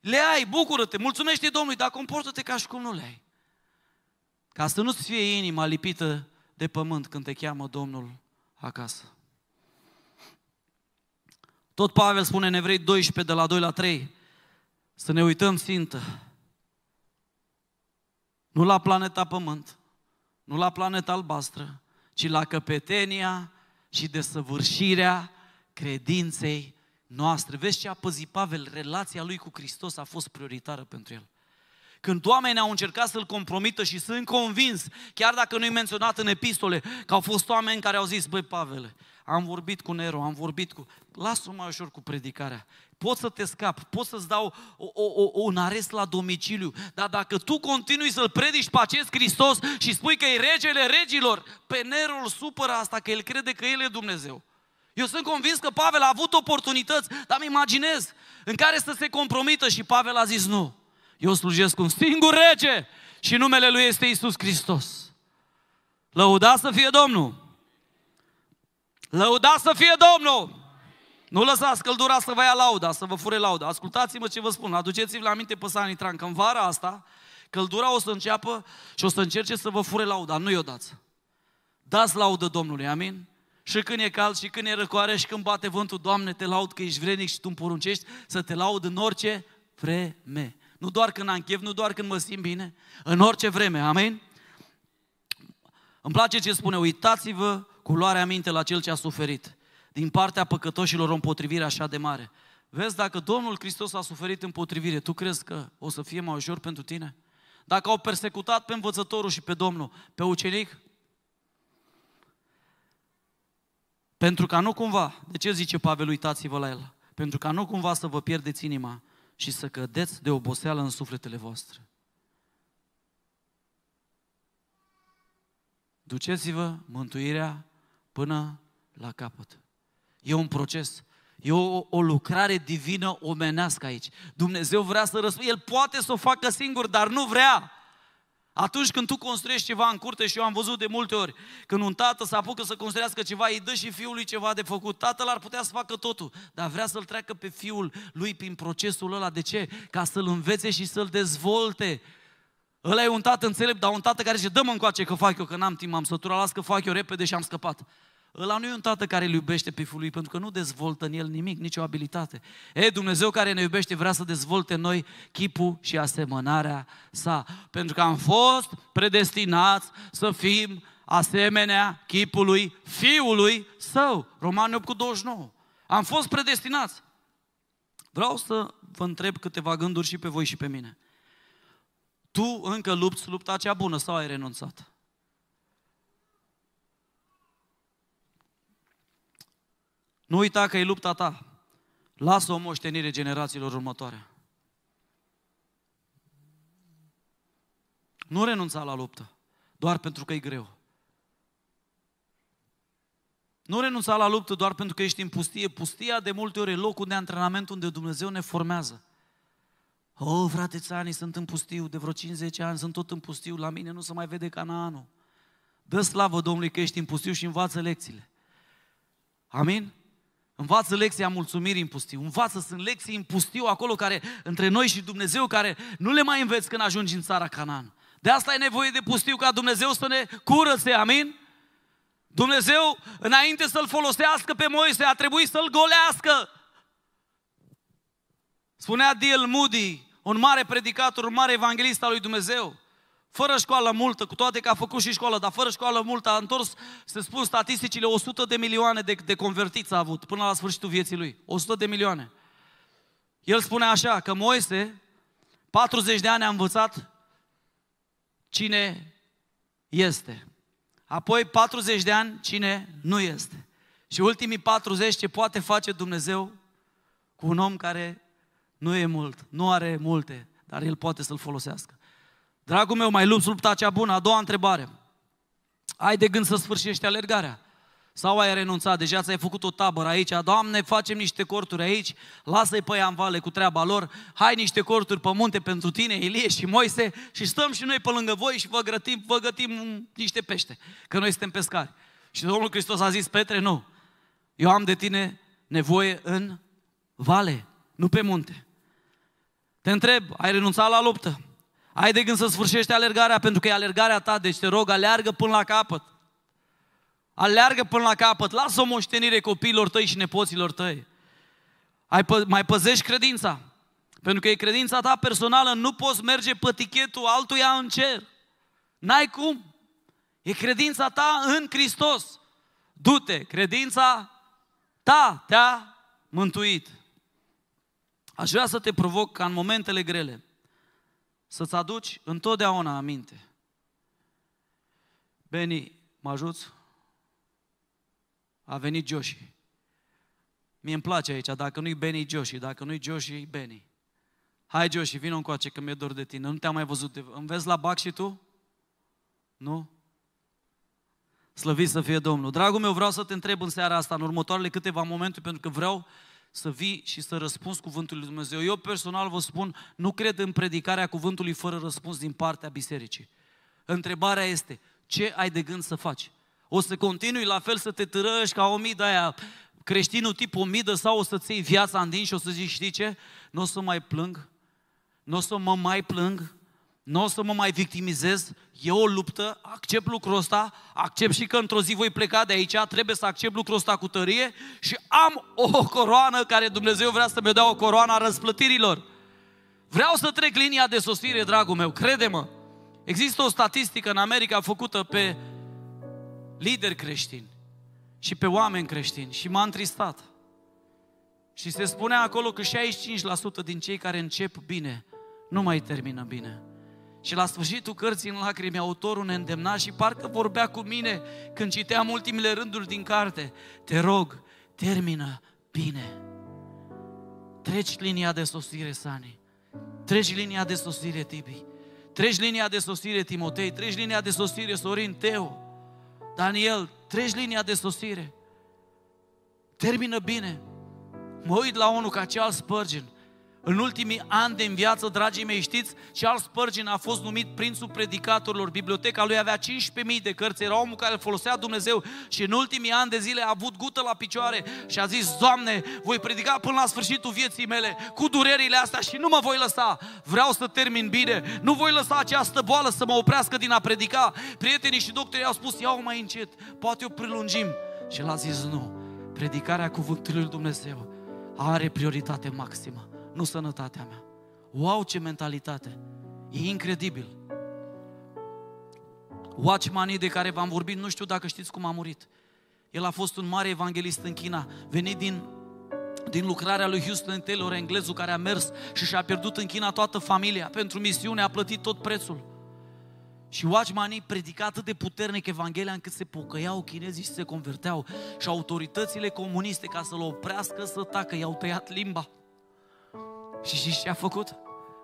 Le ai, bucură-te, mulțumește Domnului, dar comportă-te ca și cum nu le ai. Ca să nu-ți fie inima lipită de pământ când te cheamă Domnul acasă. Tot Pavel spune în Evrei 12, de la 2 la 3, să ne uităm țintă nu la planeta Pământ, nu la planeta albastră, ci la căpetenia și desăvârșirea credinței noastre. Vezi ce a păzit Pavel, relația lui cu Hristos a fost prioritară pentru el. Când oamenii au încercat să-l compromită și sunt convins, chiar dacă nu-i menționat în epistole, că au fost oameni care au zis, băi Pavel, am vorbit cu Nero, am vorbit cu... Lasă-mă mai ușor cu predicarea. Pot să te scap, pot să-ți dau o, o, o, un arest la domiciliu, dar dacă tu continui să-L predici pe acest Hristos și spui că e regele regilor, pe Nero îl supără asta, că el crede că el e Dumnezeu. Eu sunt convins că Pavel a avut oportunități, dar îmi imaginez, în care să se compromită și Pavel a zis nu. Eu slujesc un singur rege și numele lui este Isus Hristos. Lăuda să fie Domnul! Lăudați să fie Domnul! Nu lăsați căldura să vă ia lauda, să vă fure lauda. Ascultați-mă ce vă spun. Aduceți-vă la minte păsanii tran, că în vara asta căldura o să înceapă și o să încerce să vă fure lauda. Nu-i o dați. Dați laudă Domnului, amin? Și când e cald, și când e răcoare, și când bate vântul, Doamne, te laud că ești vrenic și Tu îmi poruncești să te laud în orice vreme. Nu doar când am chef, nu doar când mă simt bine, în orice vreme, amin? Îmi place ce spune, uitați-vă cu luarea minte la cel ce a suferit din partea păcătoșilor o împotrivire așa de mare. Vezi, dacă Domnul Hristos a suferit împotrivire, tu crezi că o să fie mai ușor pentru tine? Dacă au persecutat pe învățătorul și pe Domnul, pe ucenic? Pentru ca nu cumva, de ce zice Pavel, uitați-vă la el, pentru ca nu cumva să vă pierdeți inima și să cădeți de oboseală în sufletele voastre. Duceți-vă mântuirea până la capăt. E un proces. E o, o lucrare divină omenească aici. Dumnezeu vrea să răspundă. El poate să o facă singur, dar nu vrea. Atunci când tu construiești ceva în curte și eu am văzut de multe ori, când un tată se apucă să construiască ceva, îi dă și fiului ceva de făcut. Tatăl ar putea să facă totul, dar vrea să-l treacă pe fiul lui prin procesul ăla. De ce? Ca să-l învețe și să-l dezvolte Ăla e un tată înțelept, dar un tată care zice, dă-mă încoace că fac eu, că n-am timp, am sătura, las că fac eu repede și am scăpat. Ăla nu e un tată care îl iubește pe fiul lui, pentru că nu dezvoltă în el nimic, nicio abilitate. E, Dumnezeu care ne iubește vrea să dezvolte noi chipul și asemănarea sa. Pentru că am fost predestinați să fim asemenea chipului fiului său. Romani 8 cu 29. Am fost predestinați. Vreau să vă întreb câteva gânduri și pe voi și pe mine. Tu încă lupți lupta cea bună sau ai renunțat? Nu uita că e lupta ta. Lasă o moștenire generațiilor următoare. Nu renunța la luptă, doar pentru că e greu. Nu renunța la luptă doar pentru că ești în pustie. Pustia de multe ori e locul de antrenament unde Dumnezeu ne formează. Oh, frate Țani, sunt în pustiu, de vreo 50 ani sunt tot în pustiu, la mine nu se mai vede Canaanul. Dă slavă Domnului că ești în pustiu și învață lecțiile. Amin? Învață lecția mulțumirii în pustiu. Învață, sunt lecții în pustiu acolo care, între noi și Dumnezeu, care nu le mai înveți când ajungi în țara Canaan. De asta e nevoie de pustiu ca Dumnezeu să ne curățe, amin? Dumnezeu, înainte să-l folosească pe Moise, a trebuit să-l golească. Spunea Diel Moody, un mare predicator, un mare evanghelist al lui Dumnezeu, fără școală multă, cu toate că a făcut și școală, dar fără școală multă, a întors, se spun statisticile, 100 de milioane de, de convertiți a avut până la sfârșitul vieții lui. 100 de milioane. El spune așa, că Moise, 40 de ani a învățat cine este. Apoi 40 de ani cine nu este. Și ultimii 40 ce poate face Dumnezeu cu un om care nu e mult, nu are multe, dar el poate să-l folosească. Dragul meu, mai lupți lupta cea bună. A doua întrebare. Ai de gând să sfârșești alergarea? Sau ai renunțat, deja ți-ai făcut o tabără aici, Doamne, facem niște corturi aici, lasă-i pe ea în vale cu treaba lor, hai niște corturi pe munte pentru tine, Ilie și Moise, și stăm și noi pe lângă voi și vă gătim, vă gătim niște pește, că noi suntem pescari. Și Domnul Hristos a zis, Petre, nu, eu am de tine nevoie în vale, nu pe munte. Te întreb, ai renunțat la luptă? Ai de gând să sfârșești alergarea pentru că e alergarea ta, deci te rog, aleargă până la capăt. Aleargă până la capăt, lasă o moștenire copiilor tăi și nepoților tăi. Ai, pă- mai păzești credința, pentru că e credința ta personală, nu poți merge pe tichetul altuia în cer. N-ai cum. E credința ta în Hristos. Du-te, credința ta te-a mântuit. Aș vrea să te provoc ca în momentele grele să-ți aduci întotdeauna aminte. Beni, mă ajuți? A venit Joshi. Mie îmi place aici, dacă nu-i Beni, Joshi, dacă nu-i Joshi, Beni. Hai, Joshi, vină încoace că mi-e dor de tine, nu te-am mai văzut. De... Îmi vezi la bac și tu? Nu? Slăvit să fie Domnul. Dragul meu, vreau să te întreb în seara asta, în următoarele câteva momente, pentru că vreau să vii și să răspunzi cuvântul lui Dumnezeu. Eu personal vă spun, nu cred în predicarea cuvântului fără răspuns din partea bisericii. Întrebarea este, ce ai de gând să faci? O să continui la fel să te târăști ca o midă aia, creștinul tip o midă sau o să-ți iei viața în din și o să zici, știi ce? Nu o să mai plâng, nu o să mă mai plâng, nu o să mă mai victimizez, e o luptă, accept lucrul ăsta, accept și că într-o zi voi pleca de aici, trebuie să accept lucrul ăsta cu tărie și am o coroană care Dumnezeu vrea să mi dea o coroană a răsplătirilor. Vreau să trec linia de sosire, dragul meu, crede-mă. Există o statistică în America făcută pe lideri creștini și pe oameni creștini și m-a întristat. Și se spune acolo că 65% din cei care încep bine nu mai termină bine. Și la sfârșitul cărții în lacrimi, autorul ne îndemna și parcă vorbea cu mine când citeam ultimile rânduri din carte. Te rog, termină bine. Treci linia de sosire, Sani. Treci linia de sosire, Tibi. Treci linia de sosire, Timotei. Treci linia de sosire, Sorin, Teo. Daniel, treci linia de sosire. Termină bine. Mă uit la unul ca al Spurgeon în ultimii ani de viață, dragii mei, știți, Charles Spurgeon a fost numit prințul predicatorilor. Biblioteca lui avea 15.000 de cărți, era omul care folosea Dumnezeu și în ultimii ani de zile a avut gută la picioare și a zis, Doamne, voi predica până la sfârșitul vieții mele cu durerile astea și nu mă voi lăsa. Vreau să termin bine, nu voi lăsa această boală să mă oprească din a predica. Prietenii și doctorii au spus, iau mai încet, poate o prelungim. Și l a zis, nu, predicarea cuvântului lui Dumnezeu are prioritate maximă nu sănătatea mea. Wow, ce mentalitate! E incredibil! Watchman de care v-am vorbit, nu știu dacă știți cum a murit. El a fost un mare evanghelist în China, venit din din lucrarea lui Houston Taylor, englezul care a mers și și-a pierdut în China toată familia pentru misiune, a plătit tot prețul. Și Nee predica atât de puternic Evanghelia încât se pocăiau chinezii și se converteau. Și autoritățile comuniste, ca să-l oprească să tacă, i-au tăiat limba. Și știți ce a făcut?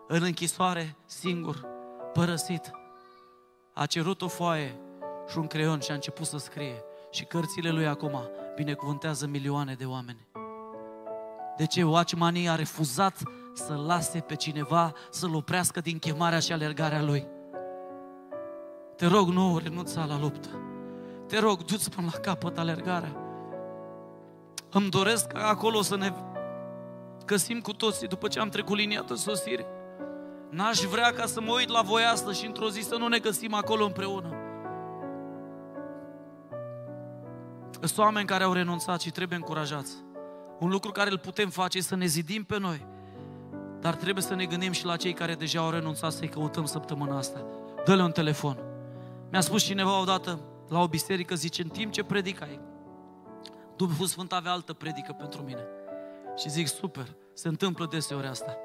În închisoare, singur, părăsit, a cerut o foaie și un creion și a început să scrie. Și cărțile lui acum binecuvântează milioane de oameni. De ce Watchmanii a refuzat să lase pe cineva să-l oprească din chemarea și alergarea lui? Te rog, nu renunța la luptă. Te rog, du-ți până la capăt alergarea. Îmi doresc acolo să ne Că simt cu toții după ce am trecut linia de sosire. N-aș vrea ca să mă uit la voi astăzi și într-o zi să nu ne găsim acolo împreună. Sunt oameni care au renunțat și trebuie încurajați. Un lucru care îl putem face este să ne zidim pe noi, dar trebuie să ne gândim și la cei care deja au renunțat să-i căutăm săptămâna asta. Dă-le un telefon. Mi-a spus cineva odată la o biserică, zice, în timp ce predic ai, Duhul Sfânt avea altă predică pentru mine. Și zic, super, se întâmplă deseori asta.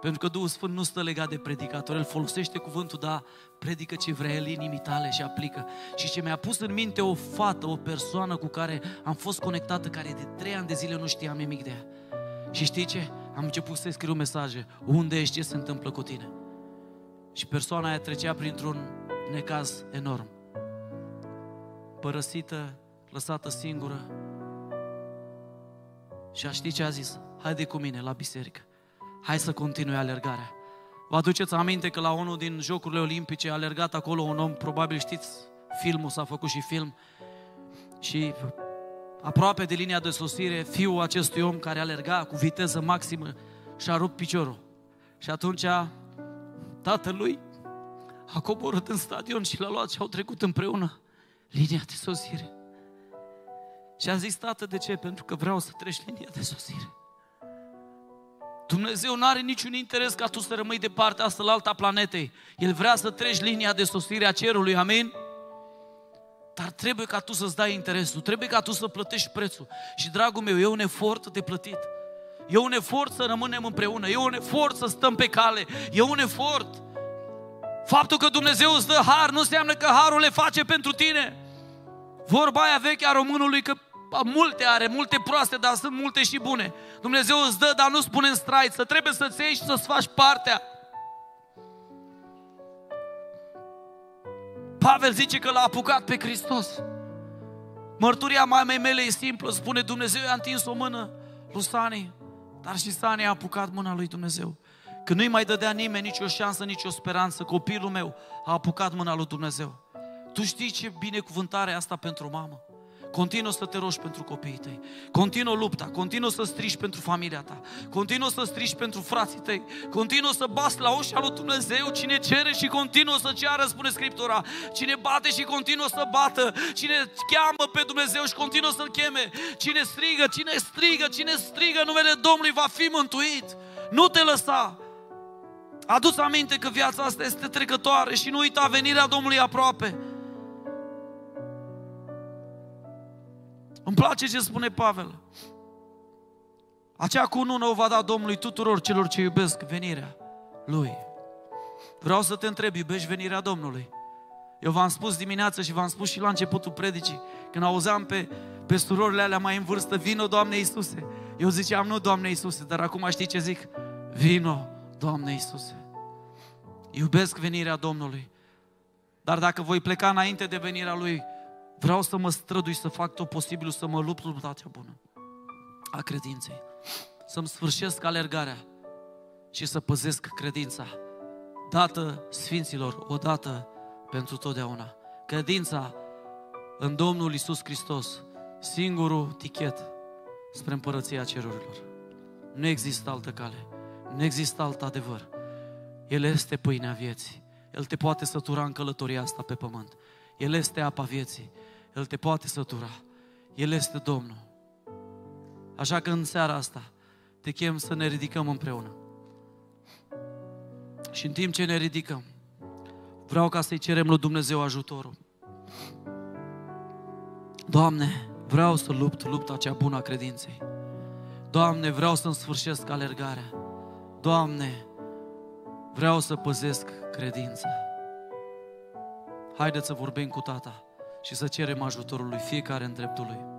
Pentru că Duhul Sfânt nu stă legat de predicator. El folosește cuvântul, dar predică ce vrea el inimii tale și aplică. Și ce mi-a pus în minte o fată, o persoană cu care am fost conectată, care de trei ani de zile nu știam nimic de ea. Și știi ce? Am început să scriu mesaje. Unde ești? Ce se întâmplă cu tine? Și persoana aia trecea printr-un necaz enorm. Părăsită, lăsată singură, și a ști ce a zis? Haide cu mine la biserică. Hai să continui alergarea. Vă aduceți aminte că la unul din Jocurile Olimpice a alergat acolo un om, probabil știți, filmul s-a făcut și film, și aproape de linia de sosire, fiul acestui om care alerga cu viteză maximă și-a rupt piciorul. Și atunci tatălui a coborât în stadion și l-a luat și au trecut împreună linia de sosire. Și am zis, tată, de ce? Pentru că vreau să treci linia de sosire. Dumnezeu nu are niciun interes ca tu să rămâi de partea asta la alta planetei. El vrea să treci linia de sosire a cerului, amin? Dar trebuie ca tu să-ți dai interesul, trebuie ca tu să plătești prețul. Și, dragul meu, e un efort de plătit. E un efort să rămânem împreună, e un efort să stăm pe cale, e un efort. Faptul că Dumnezeu îți dă har nu înseamnă că harul le face pentru tine. Vorba aia veche a românului că multe are, multe proaste, dar sunt multe și bune. Dumnezeu îți dă, dar nu spune în straiță. Trebuie să-ți iei și să-ți faci partea. Pavel zice că l-a apucat pe Hristos. Mărturia mamei mele e simplă, spune Dumnezeu i-a întins o mână lui Sani, dar și Sani a apucat mâna lui Dumnezeu. Că nu-i mai dădea nimeni nicio șansă, nicio speranță, copilul meu a apucat mâna lui Dumnezeu. Tu știi ce binecuvântare asta pentru mamă? Continuă să te rogi pentru copiii tăi. Continuă lupta, continuă să strigi pentru familia ta. Continuă să strigi pentru frații tăi. Continuă să bați la ușa lui Dumnezeu. Cine cere și continuă să ceară, spune Scriptura. Cine bate și continuă să bată. Cine cheamă pe Dumnezeu și continuă să-L cheme. Cine strigă, cine strigă, cine strigă numele Domnului va fi mântuit. Nu te lăsa! Adu-ți aminte că viața asta este trecătoare și nu uita venirea Domnului aproape. Îmi place ce spune Pavel. Aceea cu o va da Domnului tuturor celor ce iubesc venirea Lui. Vreau să te întreb, iubești venirea Domnului? Eu v-am spus dimineața și v-am spus și la începutul predicii, când auzeam pe, pe surorile alea mai în vârstă, vino Doamne Iisuse. Eu ziceam, nu Doamne Iisuse, dar acum știi ce zic? Vino Doamne Iisuse. Iubesc venirea Domnului. Dar dacă voi pleca înainte de venirea Lui, Vreau să mă strădui să fac tot posibilul, să mă lupt tatea bună a credinței. Să-mi sfârșesc alergarea și să păzesc credința dată Sfinților, odată pentru totdeauna. Credința în Domnul Isus Hristos, singurul tichet spre împărăția cerurilor. Nu există altă cale, nu există alt adevăr. El este pâinea vieții. El te poate sătura în călătoria asta pe pământ. El este apa vieții. El te poate sătura. El este Domnul. Așa că în seara asta te chem să ne ridicăm împreună. Și în timp ce ne ridicăm, vreau ca să-i cerem lui Dumnezeu ajutorul. Doamne, vreau să lupt lupta cea bună a credinței. Doamne, vreau să-mi sfârșesc alergarea. Doamne, vreau să păzesc credința. Haideți să vorbim cu Tata și să cerem ajutorul lui fiecare în dreptul lui.